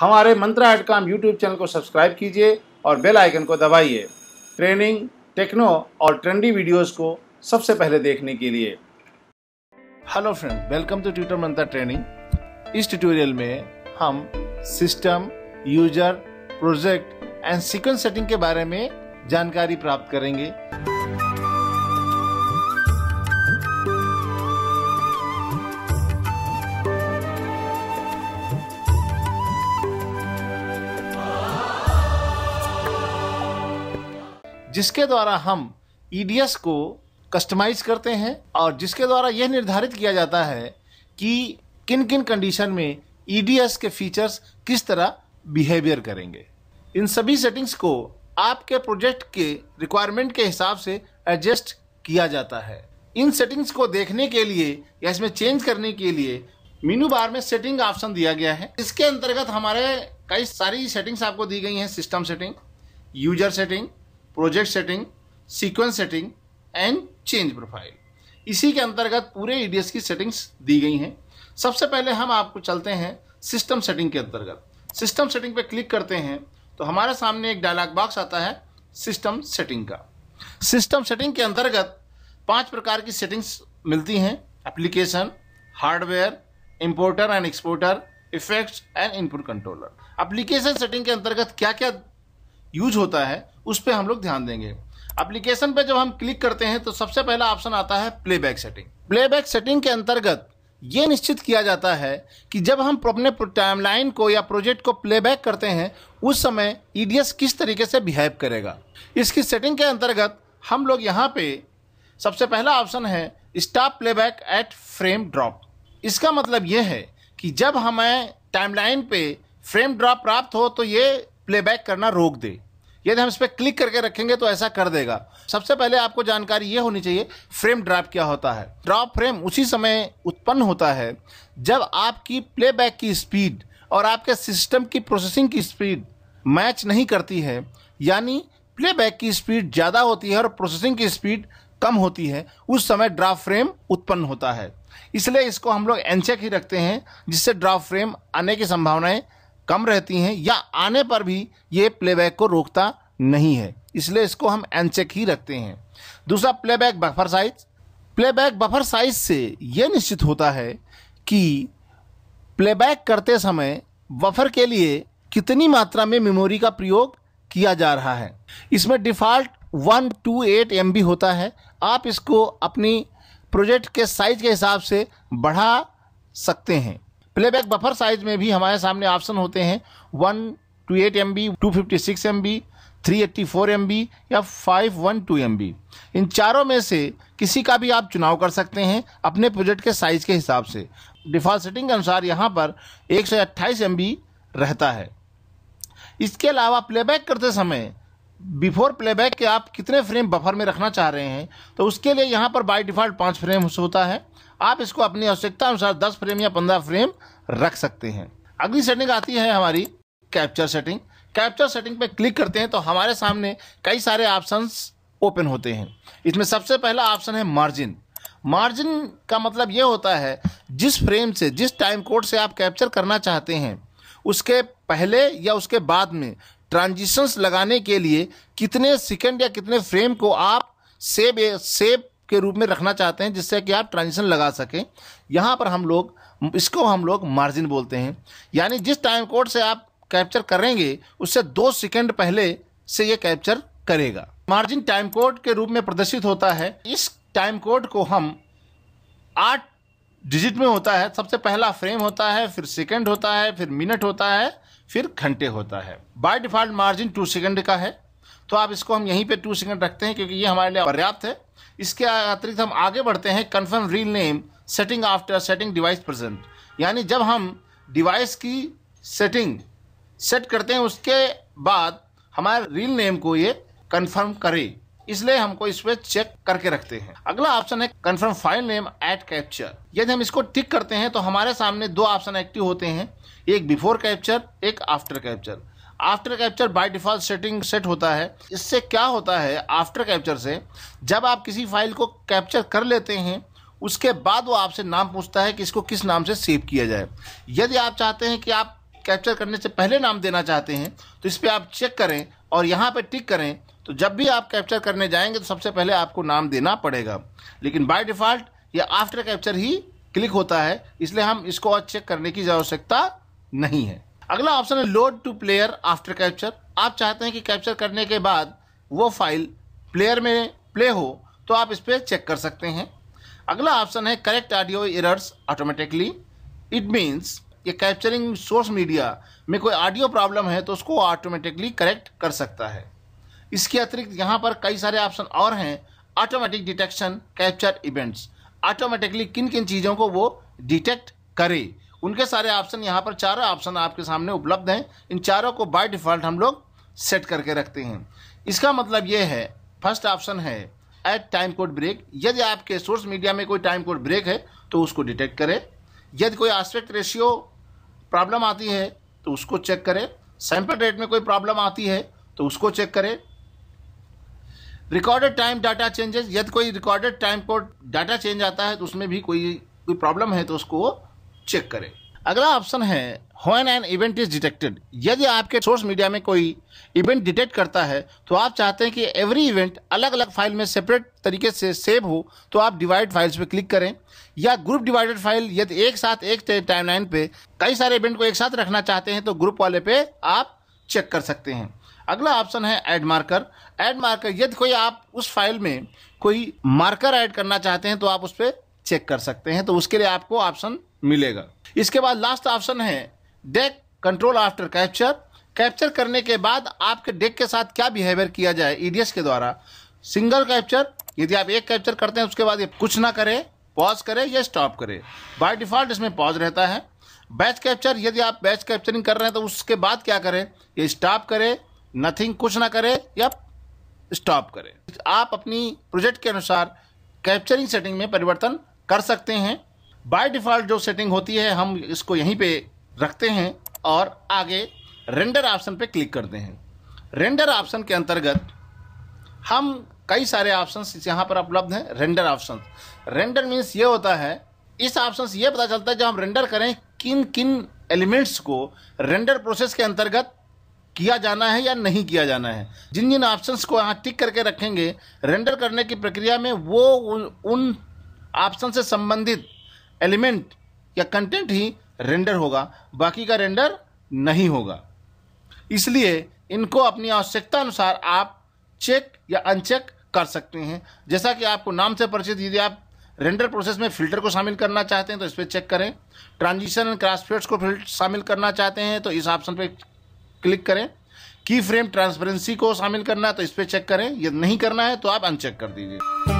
हमारे मंत्रा एट काम यूट्यूब चैनल को सब्सक्राइब कीजिए और बेल आइकन को दबाइए ट्रेनिंग टेक्नो और ट्रेंडी वीडियोस को सबसे पहले देखने के लिए hello friend welcome to tutor Mantra training इस ट्यूटोरियल में हम system user project and sequence setting के बारे में जानकारी प्राप्त करेंगे जिसके द्वारा हम ईडीएस e को कस्टमाइज करते हैं और जिसके द्वारा यह निर्धारित किया जाता है कि किन किन कंडीशन में ईडीएस e के फीचर्स किस तरह बिहेवियर करेंगे इन सभी सेटिंग्स को आपके प्रोजेक्ट के रिक्वायरमेंट के हिसाब से एडजस्ट किया जाता है इन सेटिंग्स को देखने के लिए या इसमें चेंज करने के लिए मीनू बार में सेटिंग ऑप्शन दिया गया है इसके अंतर्गत हमारे कई सारी सेटिंग्स आपको दी गई हैं system setting user setting project setting sequence setting and change profile इसी के अंतर्गत पूरे ईडीएस e की सेटिंग्स दी गई हैं सबसे पहले हम आपको चलते हैं सिस्टम सेटिंग के अंतर्गत सिस्टम सेटिंग पर क्लिक करते हैं तो हमारे सामने एक डायलॉग बॉक्स आता है सिस्टम सेटिंग का सिस्टम सेटिंग के अंतर्गत पांच प्रकार की सेटिंग्स मिलती हैं application hardware importer and exporter effects and input controller application setting के अंतर्गत क्या क्या यूज होता है उस पर हम लोग ध्यान देंगे एप्लीकेशन पे जब हम क्लिक करते हैं तो सबसे पहला ऑप्शन आता है प्लेबैक सेटिंग प्लेबैक सेटिंग के अंतर्गत ये निश्चित किया जाता है कि जब हम अपने टाइमलाइन को या प्रोजेक्ट को प्लेबैक करते हैं उस समय ईडीएस किस तरीके से बिहेव करेगा इसकी सेटिंग के अंतर्गत हम लोग यहाँ पे सबसे पहला ऑप्शन है stop playback at frame drop इसका मतलब यह है कि जब हमें टाइमलाइन पे फ्रेम ड्रॉप प्राप्त हो तो ये प्लेबैक करना रोक दे यदि हम इस पर क्लिक करके रखेंगे तो ऐसा कर देगा सबसे पहले आपको जानकारी ये होनी चाहिए फ्रेम ड्रॉप क्या होता है ड्रॉप फ्रेम उसी समय उत्पन्न होता है जब आपकी प्लेबैक की स्पीड और आपके सिस्टम की प्रोसेसिंग की स्पीड मैच नहीं करती है यानी प्लेबैक की स्पीड ज़्यादा होती है और प्रोसेसिंग की स्पीड कम होती है उस समय ड्राफ्ट फ्रेम उत्पन्न होता है इसलिए इसको हम लोग एनचेक ही रखते हैं जिससे ड्रॉप फ्रेम आने की संभावनाएं कम रहती हैं या आने पर भी ये प्लेबैक को रोकता नहीं है इसलिए इसको हम एनचेक ही रखते हैं दूसरा playback buffer size playback buffer size से यह निश्चित होता है कि प्लेबैक करते समय बफर के लिए कितनी मात्रा में मेमोरी का प्रयोग किया जा रहा है इसमें default one two eight M होता है आप इसको अपनी प्रोजेक्ट के साइज के हिसाब से बढ़ा सकते हैं प्लेबैक बफर साइज में भी हमारे सामने ऑप्शन होते हैं one two eight M B two fifty six M B three eighty four M B या five one two M B इन चारों में से किसी का भी आप चुनाव कर सकते हैं अपने प्रोजेक्ट के साइज़ के हिसाब से डिफ़ॉल्ट सेटिंग के अनुसार यहाँ पर एक सौ अट्ठाईस एम बी रहता है इसके अलावा प्लेबैक करते समय बिफोर प्लेबैक के आप कितने फ्रेम बफर में रखना चाह रहे हैं तो उसके लिए यहाँ पर बाय डिफ़ॉल्ट पाँच फ्रेम होता है आप इसको अपनी आवश्यकता अनुसार 10 फ्रेम या 15 फ्रेम रख सकते हैं अगली सेटिंग आती है हमारी कैप्चर सेटिंग कैप्चर सेटिंग पे क्लिक करते हैं तो हमारे सामने कई सारे ऑप्शंस ओपन होते हैं इसमें सबसे पहला ऑप्शन है मार्जिन मार्जिन का मतलब ये होता है जिस फ्रेम से जिस टाइम कोड से आप कैप्चर करना चाहते हैं उसके पहले या उसके बाद में ट्रांजिशंस लगाने के लिए कितने सेकंड या कितने फ्रेम को आप सेव सेव के रूप में रखना चाहते हैं जिससे कि आप ट्रांजिशन लगा सकें यहाँ पर हम लोग इसको हम लोग मार्जिन बोलते हैं यानी जिस टाइम कोड से आप कैप्चर करेंगे उससे दो सेकेंड पहले से ये कैप्चर करेगा मार्जिन टाइम कोड के रूप में प्रदर्शित होता है इस टाइम कोड को हम आठ डिजिट में होता है सबसे पहला फ्रेम होता है फिर सेकंड होता है फिर मिनट होता है फिर घंटे होता है by default margin two second का है तो आप इसको हम यहीं पे टू सेकंड रखते हैं क्योंकि ये हमारे लिए पर्याप्त है इसके अतिरिक्त हम आगे बढ़ते हैं confirm reel name setting after setting device present यानी जब हम डिवाइस की सेटिंग सेट करते हैं उसके बाद हमारे रील नेम को ये कन्फर्म करे इसलिए हमको इस पर चेक करके रखते हैं अगला ऑप्शन है confirm file name at capture यदि हम इसको टिक करते हैं तो हमारे सामने दो ऑप्शन एक्टिव होते हैं एक बिफोर कैप्चर एक after capture after capture by default setting set होता है इससे क्या होता है आफ्टर कैप्चर से जब आप किसी फाइल को कैप्चर कर लेते हैं उसके बाद वो आपसे नाम पूछता है कि इसको किस नाम से सेव किया जाए यदि आप चाहते हैं कि आप कैप्चर करने से पहले नाम देना चाहते हैं तो इस पर आप चेक करें और यहाँ पर टिक करें तो जब भी आप कैप्चर करने जाएंगे तो सबसे पहले आपको नाम देना पड़ेगा लेकिन बाय डिफ़ॉल्ट या आफ्टर कैप्चर ही क्लिक होता है इसलिए हम इसको और चेक करने की आवश्यकता नहीं है अगला ऑप्शन है load to player after capture आप चाहते हैं कि कैप्चर करने के बाद वो फाइल प्लेयर में प्ले हो तो आप इस पर चेक कर सकते हैं अगला ऑप्शन है correct audio errors automatically it means ये कैप्चरिंग सोर्स मीडिया में कोई ऑडियो प्रॉब्लम है तो उसको ऑटोमेटिकली करेक्ट कर सकता है इसके अतिरिक्त यहाँ पर कई सारे ऑप्शन और हैं automatic detection capture events automatically किन किन चीज़ों को वो डिटेक्ट करे उनके सारे ऑप्शन यहाँ पर चारों ऑप्शन आपके सामने उपलब्ध हैं इन चारों को बाय डिफ़ॉल्ट हम लोग सेट करके रखते हैं इसका मतलब ये है फर्स्ट ऑप्शन है एट टाइम कोड ब्रेक यदि आपके सोर्स मीडिया में कोई टाइम कोड ब्रेक है तो उसको डिटेक्ट करें यदि कोई आस्पेक्ट रेशियो प्रॉब्लम आती है तो उसको चेक करें सैंपल रेट में कोई प्रॉब्लम आती है तो उसको चेक करें रिकॉर्डेड टाइम डाटा चेंजेस यदि कोई recorded time code data change आता है तो उसमें भी कोई कोई प्रॉब्लम है तो उसको चेक करें अगला ऑप्शन है होन एन इवेंट इज डिटेक्टेड यदि आपके सोर्स मीडिया में कोई इवेंट डिटेक्ट करता है तो आप चाहते हैं कि एवरी इवेंट अलग अलग फाइल में सेपरेट तरीके से सेव हो तो आप डिवाइड फाइल्स पे क्लिक करें या ग्रुप डिवाइडेड फाइल यदि एक साथ एक टाइमलाइन पे कई सारे इवेंट को एक साथ रखना चाहते हैं तो ग्रुप वाले पे आप चेक कर सकते हैं अगला ऑप्शन है एड मार्कर एड मार्कर यदि कोई आप उस फाइल में कोई मार्कर ऐड करना चाहते हैं तो आप उस पर चेक कर सकते हैं तो उसके लिए आपको ऑप्शन मिलेगा इसके बाद लास्ट ऑप्शन है deck control after capture capture करने के बाद आपके डेक के साथ क्या बिहेवियर किया जाए ईडीएस के द्वारा सिंगल कैप्चर यदि आप एक कैप्चर करते हैं उसके बाद ये कुछ ना करें पॉज करें या स्टॉप करें बाय डिफॉल्ट इसमें पॉज रहता है बैच कैप्चर यदि आप बैच कैप्चरिंग कर रहे हैं तो उसके बाद क्या करें ये स्टॉप करें नथिंग कुछ ना करें या स्टॉप करें आप अपनी प्रोजेक्ट के अनुसार कैप्चरिंग सेटिंग में परिवर्तन कर सकते हैं बाय डिफ़ॉल्ट जो सेटिंग होती है हम इसको यहीं पे रखते हैं और आगे रेंडर ऑप्शन पे क्लिक करते हैं रेंडर ऑप्शन के अंतर्गत हम कई सारे ऑप्शन यहाँ पर उपलब्ध हैं रेंडर ऑप्शन रेंडर मीन्स ये होता है इस ऑप्शन से ये पता चलता है जब हम रेंडर करें किन किन एलिमेंट्स को रेंडर प्रोसेस के अंतर्गत किया जाना है या नहीं किया जाना है जिन जिन ऑप्शंस को यहाँ टिक करके रखेंगे रेंडर करने की प्रक्रिया में वो उन ऑप्शन से संबंधित एलिमेंट या कंटेंट ही रेंडर होगा बाकी का रेंडर नहीं होगा इसलिए इनको अपनी आवश्यकता अनुसार आप चेक या अनचेक कर सकते हैं जैसा कि आपको नाम से परिचित यदि आप रेंडर प्रोसेस में फिल्टर को शामिल करना चाहते हैं तो इस पर चेक करें ट्रांजिशन एंड क्रॉसफेड्स को शामिल करना चाहते हैं तो इस ऑप्शन पर क्लिक करें की फ्रेम ट्रांसपेरेंसी को शामिल करना है तो इस पर चेक करें यदि नहीं करना है तो आप अनचेक कर दीजिए